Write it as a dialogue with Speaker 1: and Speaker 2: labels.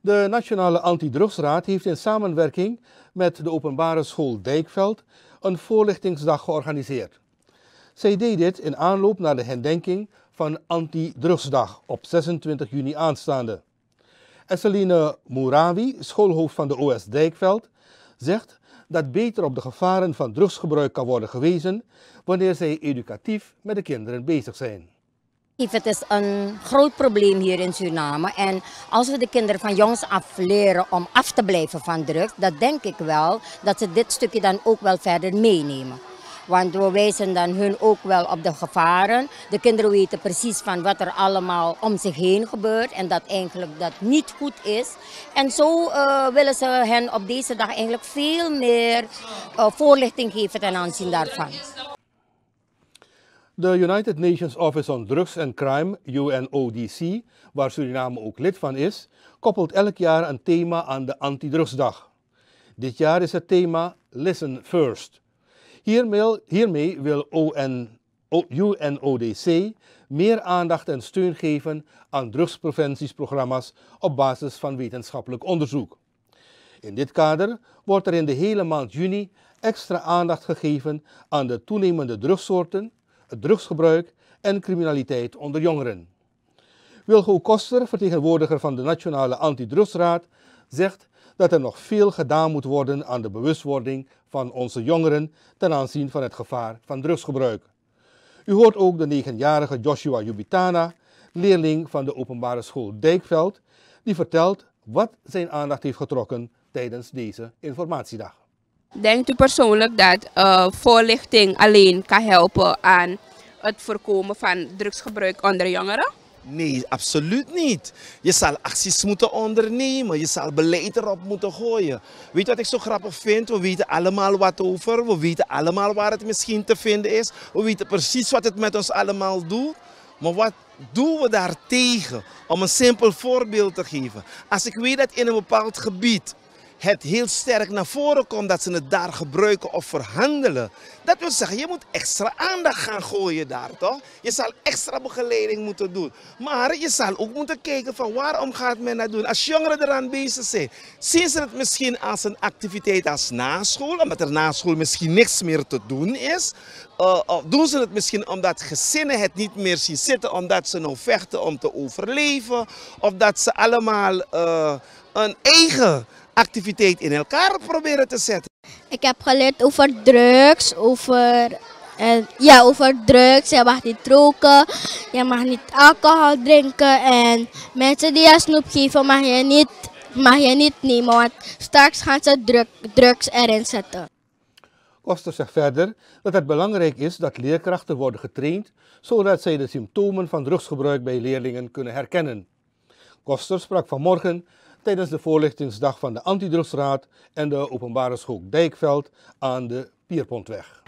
Speaker 1: De Nationale Antidrugsraad heeft in samenwerking met de openbare school Dijkveld een voorlichtingsdag georganiseerd. Zij deed dit in aanloop naar de herdenking van Antidrugsdag op 26 juni aanstaande. Esseline Mourawi, schoolhoofd van de OS Dijkveld, zegt dat beter op de gevaren van drugsgebruik kan worden gewezen wanneer zij educatief met de kinderen bezig zijn.
Speaker 2: Het is een groot probleem hier in Suriname. En als we de kinderen van jongs af leren om af te blijven van drugs, dat denk ik wel dat ze dit stukje dan ook wel verder meenemen. Want we wijzen dan hun ook wel op de gevaren. De kinderen weten precies van wat er allemaal om zich heen gebeurt en dat eigenlijk dat niet goed is. En zo eh, willen ze hen op deze dag eigenlijk veel meer eh, voorlichting geven ten aanzien daarvan.
Speaker 1: De United Nations Office on Drugs and Crime, UNODC, waar Suriname ook lid van is, koppelt elk jaar een thema aan de Antidrugsdag. Dit jaar is het thema Listen First. Hiermee, wil UNODC meer aandacht en steun geven aan drugspreventiesprogramma's op basis van wetenschappelijk onderzoek. In dit kader wordt er in de hele maand juni extra aandacht gegeven aan de toenemende drugsoorten het drugsgebruik en criminaliteit onder jongeren. Wilgo Koster, vertegenwoordiger van de Nationale Antidrugsraad, zegt dat er nog veel gedaan moet worden aan de bewustwording van onze jongeren ten aanzien van het gevaar van drugsgebruik. U hoort ook de 9-jarige Joshua Jubitana, leerling van de openbare school Dijkveld, die vertelt wat zijn aandacht heeft getrokken tijdens deze informatiedag.
Speaker 3: Denkt u persoonlijk dat eh, voorlichting alleen kan helpen aan het voorkomen van drugsgebruik onder jongeren?
Speaker 4: Nee, absoluut niet. Je zal acties moeten ondernemen. Je zal beleid erop moeten gooien. Weet je wat ik zo grappig vind? We weten allemaal wat over. We weten allemaal waar het misschien te vinden is. We weten precies wat het met ons allemaal doet. Maar wat doen we daartegen? Om een simpel voorbeeld te geven. Als ik weet dat in een bepaald gebied het heel sterk naar voren komt dat ze het daar gebruiken of verhandelen. Dat wil zeggen, je moet extra aandacht gaan gooien daar, toch? Je zal extra begeleiding moeten doen. Maar je zal ook moeten kijken van waarom gaat men dat doen. Als jongeren eraan bezig zijn, zien ze het misschien als een activiteit als naschool, omdat er na-school misschien niks meer te doen is. Uh, eh, of eh, doen ze het misschien omdat gezinnen het niet meer zien zitten, omdat ze nou vechten om te overleven, of dat ze allemaal eh, een eigen activiteit in
Speaker 3: elkaar proberen te zetten. Ik heb geleerd over drugs, over, eh, ja, over drugs. Je mag niet roken, je mag niet alcohol drinken. En mensen die je snoep geven mag je niet, mag je niet nemen, want straks gaan ze drugs erin zetten.
Speaker 1: Koster zegt verder dat het belangrijk is dat leerkrachten worden getraind, zodat zij de symptomen van drugsgebruik bij leerlingen kunnen herkennen. Koster sprak vanmorgen tijdens de voorlichtingsdag van de Antidrugsraad en de openbare school Dijkveld aan de Pierpontweg.